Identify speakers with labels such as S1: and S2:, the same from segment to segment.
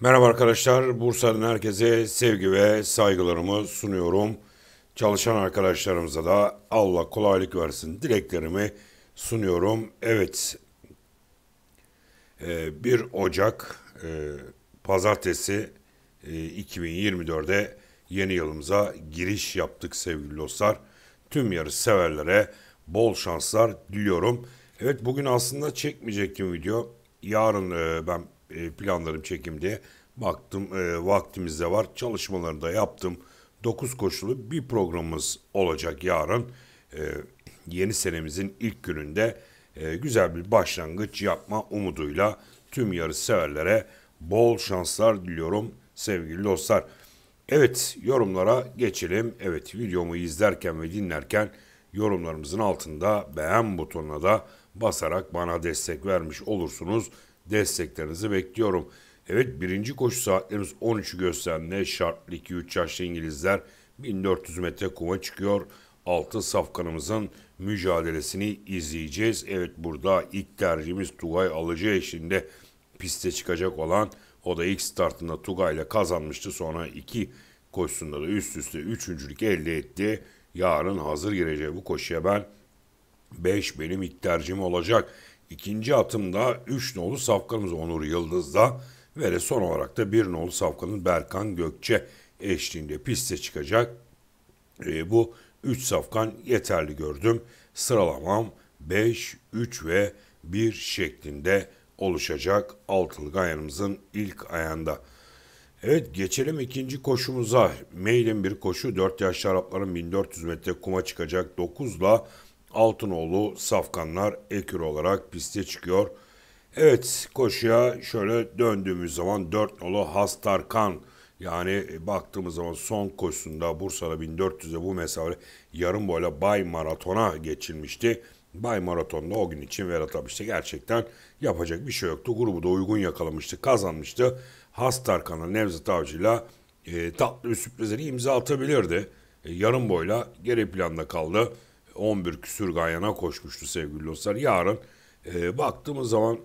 S1: Merhaba arkadaşlar, Bursa'nın herkese sevgi ve saygılarımı sunuyorum. Çalışan arkadaşlarımıza da Allah kolaylık versin dileklerimi sunuyorum. Evet, 1 ee, Ocak e, Pazartesi 2024'de e, yeni yılımıza giriş yaptık sevgili dostlar. Tüm yarış severlere bol şanslar diliyorum. Evet bugün aslında çekmeyecektim video. Yarın e, ben e, planlarım çekimde. Baktım e, vaktimiz de var. Çalışmalarını da yaptım. 9 koşulu bir programımız olacak yarın. E, yeni senemizin ilk gününde e, güzel bir başlangıç yapma umuduyla tüm yarış severlere bol şanslar diliyorum sevgili dostlar. Evet yorumlara geçelim. Evet videomu izlerken ve dinlerken yorumlarımızın altında beğen butonuna da basarak bana destek vermiş olursunuz desteklerinizi bekliyorum. Evet birinci koşu saatlerimiz 13'ü gösterdiğinde şartlı 2-3 yaşlı İngilizler 1400 metre kuma çıkıyor. Altı safkanımızın mücadelesini izleyeceğiz. Evet burada ilk tercihimiz Tugay Alıcı eşliğinde piste çıkacak olan o da ilk startında Tugay ile kazanmıştı. Sonra iki koşusunda da üst üste üçüncülük elde etti. Yarın hazır gireceği bu koşuya ben 5 benim ilk tercihim olacak. İkinci atımda 3 nolu safkanımız Onur Yıldız'da ve son olarak da 1 nolu safkanın Berkan Gökçe eşliğinde piste çıkacak. E, bu 3 safkan yeterli gördüm. Sıralamam 5, 3 ve 1 şeklinde oluşacak altılı ayağımızın ilk ayağında. Evet geçelim ikinci koşumuza. Meylin bir koşu 4 yaşlı Arapların 1400 metre kuma çıkacak 9 ile Altınoğlu, Safkanlar ekür olarak piste çıkıyor. Evet koşuya şöyle döndüğümüz zaman 4 nolu Hastarkan yani e, baktığımız zaman son koşusunda Bursa'da 1400'e bu mesafe yarım boyla Bay Maraton'a geçilmişti. Bay Maraton'da o gün için Vedat Abiş'te gerçekten yapacak bir şey yoktu. Grubu da uygun yakalamıştı, kazanmıştı. Hastarkan'a Nevzat Avcı'yla e, tatlı bir sürprizleri imza atabilirdi. E, yarım boyla geri planda kaldı. 11 küsür gayana koşmuştu sevgili dostlar. Yarın e, baktığımız zaman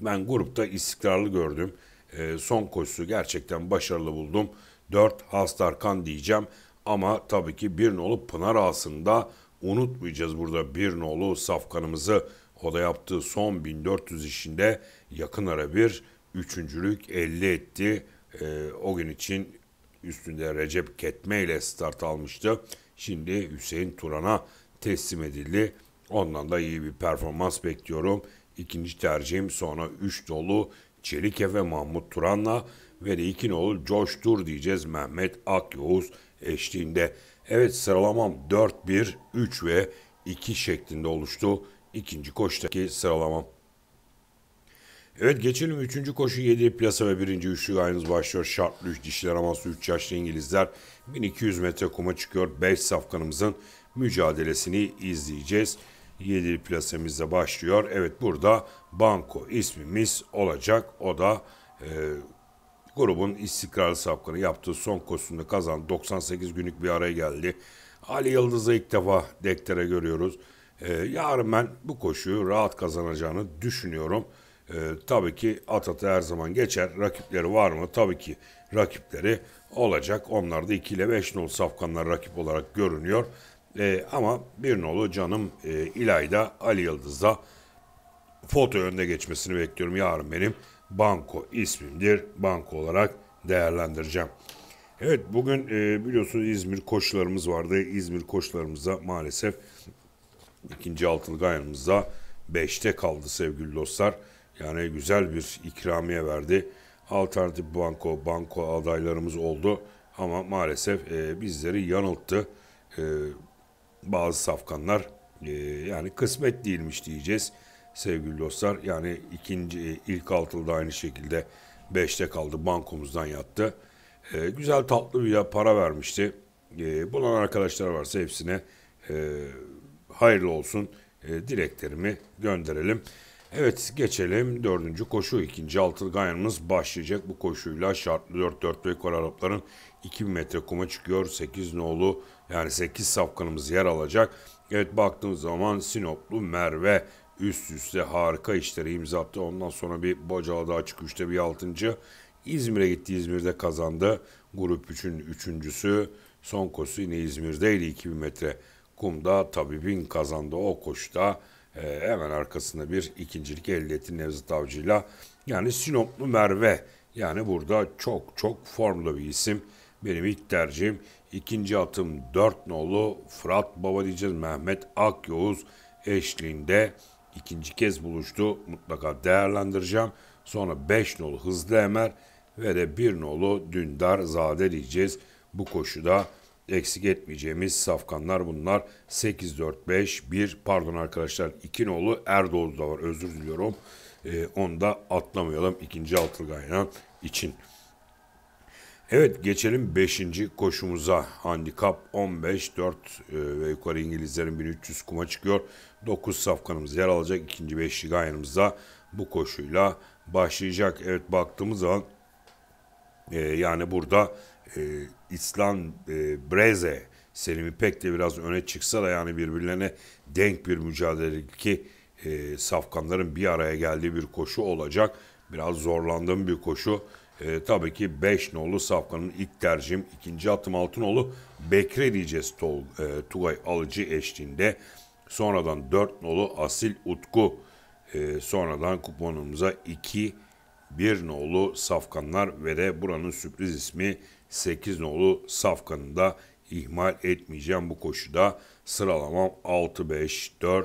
S1: ben grupta istikrarlı gördüm. E, son koşusu gerçekten başarılı buldum. 4 Hastarkan diyeceğim ama tabii ki bir nolu Pınar Ağası'nda unutmayacağız burada bir nolu safkanımızı. O da yaptığı son 1400 işinde yakın ara bir üçüncülük elde etti. E, o gün için üstünde Recep Ketme ile start almıştı. Şimdi Hüseyin Turan'a teslim edildi. Ondan da iyi bir performans bekliyorum. İkinci tercihim sonra 3 dolu Çelike ve Mahmut Turan'la ve de ikinoğlu coştur diyeceğiz Mehmet Akyavuz eşliğinde. Evet sıralamam 4-1, 3 ve 2 şeklinde oluştu ikinci koştaki sıralamam. Evet geçelim 3. koşu 7 plasa ve 1. üçlü aynız başlıyor. Şartlı 3 dişler aması 3 yaşlı İngilizler 1200 metre kuma çıkıyor. 5 safkanımızın mücadelesini izleyeceğiz. 7 plasemizde başlıyor. Evet burada Banko ismimiz olacak. O da e, grubun istikrarlı sapkını yaptığı son koşusunda kazan 98 günlük bir araya geldi. Ali Yıldız'ı ilk defa dektere görüyoruz. E, yarın ben bu koşuyu rahat kazanacağını düşünüyorum. E, tabii ki Atat'a her zaman geçer. Rakipleri var mı? Tabii ki rakipleri olacak. Onlar da 2 ile 5 nol safkanlar rakip olarak görünüyor. E, ama bir nolu canım e, İlayda Ali Yıldız'da foto önde geçmesini bekliyorum. Yarın benim banko ismimdir. Banko olarak değerlendireceğim. Evet bugün e, biliyorsunuz İzmir koşularımız vardı. İzmir koşularımızda maalesef ikinci altılı gayanımızda 5'te kaldı sevgili dostlar. Yani güzel bir ikramiye verdi. Alternatif banko, banko adaylarımız oldu. Ama maalesef e, bizleri yanılttı. E, bazı safkanlar e, yani kısmet değilmiş diyeceğiz sevgili dostlar. Yani ikinci ilk altılı aynı şekilde beşte kaldı bankomuzdan yattı. E, güzel tatlı bir para vermişti. E, bulan arkadaşlar varsa hepsine e, hayırlı olsun e, dileklerimi gönderelim. Evet geçelim dördüncü koşu. ikinci altılı ganyanımız başlayacak bu koşuyla. Şartlı 4-4 bekor Arapların 2000 metre kuma çıkıyor. 8 nolu yani 8 safkanımız yer alacak. Evet baktığımız zaman Sinoplu Merve üst üste harika işleri imzattı Ondan sonra bir Bocalı daha çıkışta bir altıncı İzmir'e gitti. İzmir'de kazandı. Grup 3'ün üçüncüsü. Son koşu yine İzmir'deydi 2000 metre kumda. Tabibin kazandı o koşuda. E, hemen arkasında bir ikincilik elde etti Nevzat Avcı'yla. Yani Sinoplu Merve. Yani burada çok çok formlu bir isim. Benim ilk tercihim ikinci atım dört nolu Fırat Baba diyeceğiz Mehmet Akyavuz eşliğinde ikinci kez buluştu. Mutlaka değerlendireceğim. Sonra 5 nolu Hızlı Emer ve de 1 nolu Dündar Zade diyeceğiz. Bu koşuda eksik etmeyeceğimiz safkanlar bunlar. 8 4 5 1 pardon arkadaşlar 2 nolu Erdoğdu da var özür diliyorum. E, onu da atlamayalım ikinci altılgayla için. Evet geçelim 5. koşumuza. Handikap 15 4 e, ve yukarı İngilizlerin 1300 kuma çıkıyor. 9 safkanımız yer alacak. ikinci beşli gayanımızda bu koşuyla başlayacak. Evet baktığımız zaman e, yani burada e, İslam e, Breze Selim İpek de biraz öne çıksa da yani birbirlerine denk bir mücadele ki e, safkanların bir araya geldiği bir koşu olacak. Biraz zorlandığım bir koşu. E, tabii ki 5 nolu safkanın ilk tercihim. ikinci atım altınolu Bekre diyeceğiz Tol, e, Tugay Alıcı eşliğinde. Sonradan 4 nolu Asil Utku. E, sonradan kuponumuza 2 1 nolu safkanlar ve de buranın sürpriz ismi 8 nolu Safkan'ı da ihmal etmeyeceğim bu koşuda. Sıralamam 6-5-4,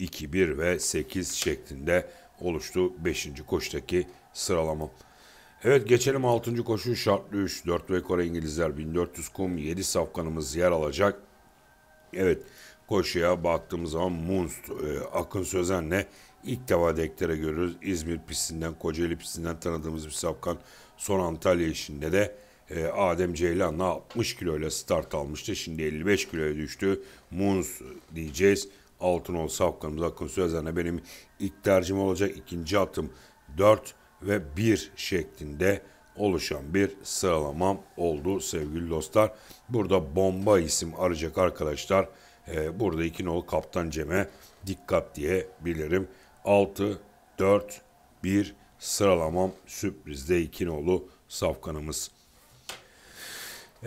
S1: 2-1 ve 8 şeklinde oluştu 5. koştaki sıralamam. Evet geçelim 6. koşu şartlı 3. 4 ve Kore İngilizler 1400 kum 7 safkanımız yer alacak. Evet koşuya baktığımız zaman Munst e, Akın Sözen'le ilk defa deklere görüyoruz. İzmir pistinden Kocaeli pistinden tanıdığımız bir safkan son Antalya işinde de ee, Adem Ceylan'la 60 kilo ile start almıştı. Şimdi 55 kiloya düştü. Munz diyeceğiz. Altınol Safkan'ımız Akın Sözen'e benim ilk tercihim olacak. ikinci atım 4 ve 1 şeklinde oluşan bir sıralamam oldu sevgili dostlar. Burada bomba isim arayacak arkadaşlar. Ee, burada 2 nolu kaptan Cem'e dikkat diye bilirim. 6, 4, 1 sıralamam sürprizde 2 nolu Safkan'ımız.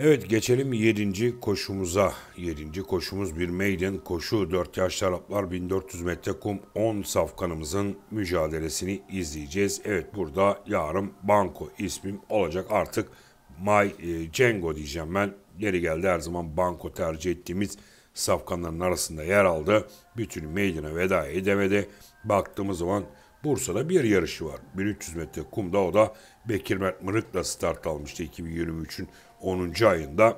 S1: Evet geçelim 7. koşumuza. 7. koşumuz bir maiden koşu. 4 yaş taraflar 1400 metre kum 10 safkanımızın mücadelesini izleyeceğiz. Evet burada yarım Banko ismim olacak artık. My e, Cengo diyeceğim ben. Geri geldi her zaman Banko tercih ettiğimiz safkanların arasında yer aldı. Bütün meydana veda edemedi. Baktığımız zaman Bursa'da bir yarışı var. 1300 metre kumda o da Bekir Mert Mırık'la start almıştı 2023'ün 10. ayında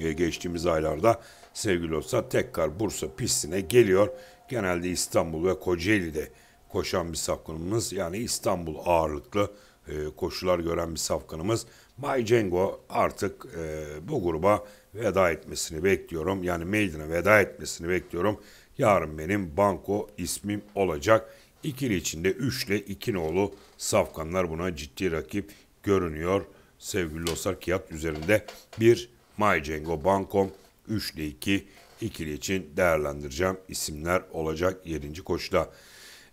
S1: e, geçtiğimiz aylarda sevgili dostlar tekrar Bursa pistine geliyor. Genelde İstanbul ve Kocaeli'de koşan bir safkanımız yani İstanbul ağırlıklı e, koşular gören bir safkanımız Bay Cengo artık e, bu gruba veda etmesini bekliyorum. Yani Maiden'e veda etmesini bekliyorum. Yarın benim banko ismim olacak. İkili içinde 3 ile 2 nolu safkanlar buna ciddi rakip görünüyor sevgili dostlar Kiyat üzerinde 1 MyCengo Bankom 3 ile 2 ikili için değerlendireceğim isimler olacak 7. koşuda.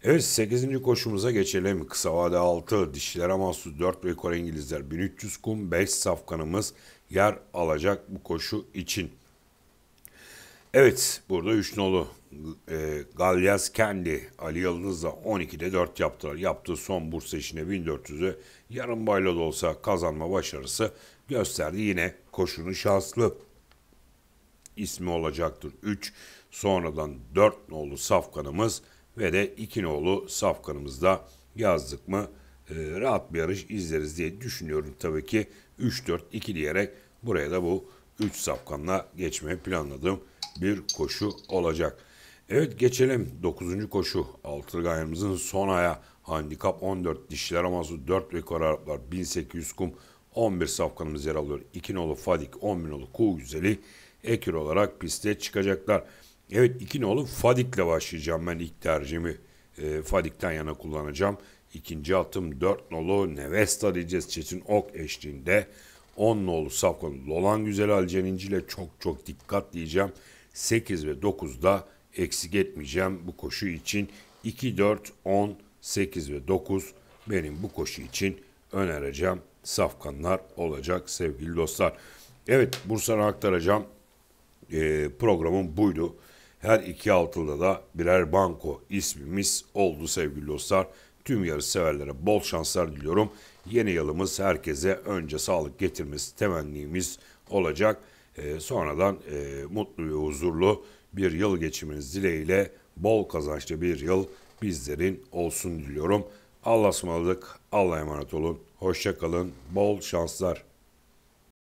S1: Evet 8. koşumuza geçelim. Kısa vade 6, dişilere mahsus 4 ve yukarı İngilizler 1300 kum 5 safkanımız yer alacak bu koşu için. Evet burada üç nolu e, Galyaz Kendi Ali Yıldız'la 12'de 4 yaptılar. Yaptığı son Bursa işine 1400'ü yarım bayla da olsa kazanma başarısı gösterdi. Yine koşunun şanslı ismi olacaktır. 3 sonradan 4 nolu Safkan'ımız ve de 2 nolu Safkan'ımız da yazdık mı e, rahat bir yarış izleriz diye düşünüyorum. Tabii ki 3-4-2 diyerek buraya da bu 3 Safkan'la geçmeyi planladım bir koşu olacak. Evet geçelim 9. koşu. Altırgayımızın son aya handikap 14 dişler aması 4 ve Araplar 1800 kum 11 safkanımız yer alıyor. nolu Fadik 10 binoğlu Kuğu Güzeli ekür olarak piste çıkacaklar. Evet nolu Fadik'le başlayacağım ben ilk tercihimi e, Fadik'ten yana kullanacağım. İkinci atım 4 nolu Nevesta diyeceğiz Çetin Ok eşliğinde. 10 nolu Safkan Lolan Güzel Alceninci ile çok çok dikkat diyeceğim. 8 ve 9'da eksik etmeyeceğim bu koşu için. 2, 4, 10, 8 ve 9 benim bu koşu için önereceğim safkanlar olacak sevgili dostlar. Evet Bursa'na aktaracağım e, programım buydu. Her iki altıda da birer banko ismimiz oldu sevgili dostlar. Tüm yarış severlere bol şanslar diliyorum. Yeni yılımız herkese önce sağlık getirmesi temennimiz olacak. E, sonradan e, mutlu ve huzurlu bir yıl geçirmeniz dileğiyle bol kazançlı bir yıl bizlerin olsun diliyorum. Allah'a ısmarladık. Allah'a emanet olun. hoşçakalın Bol şanslar.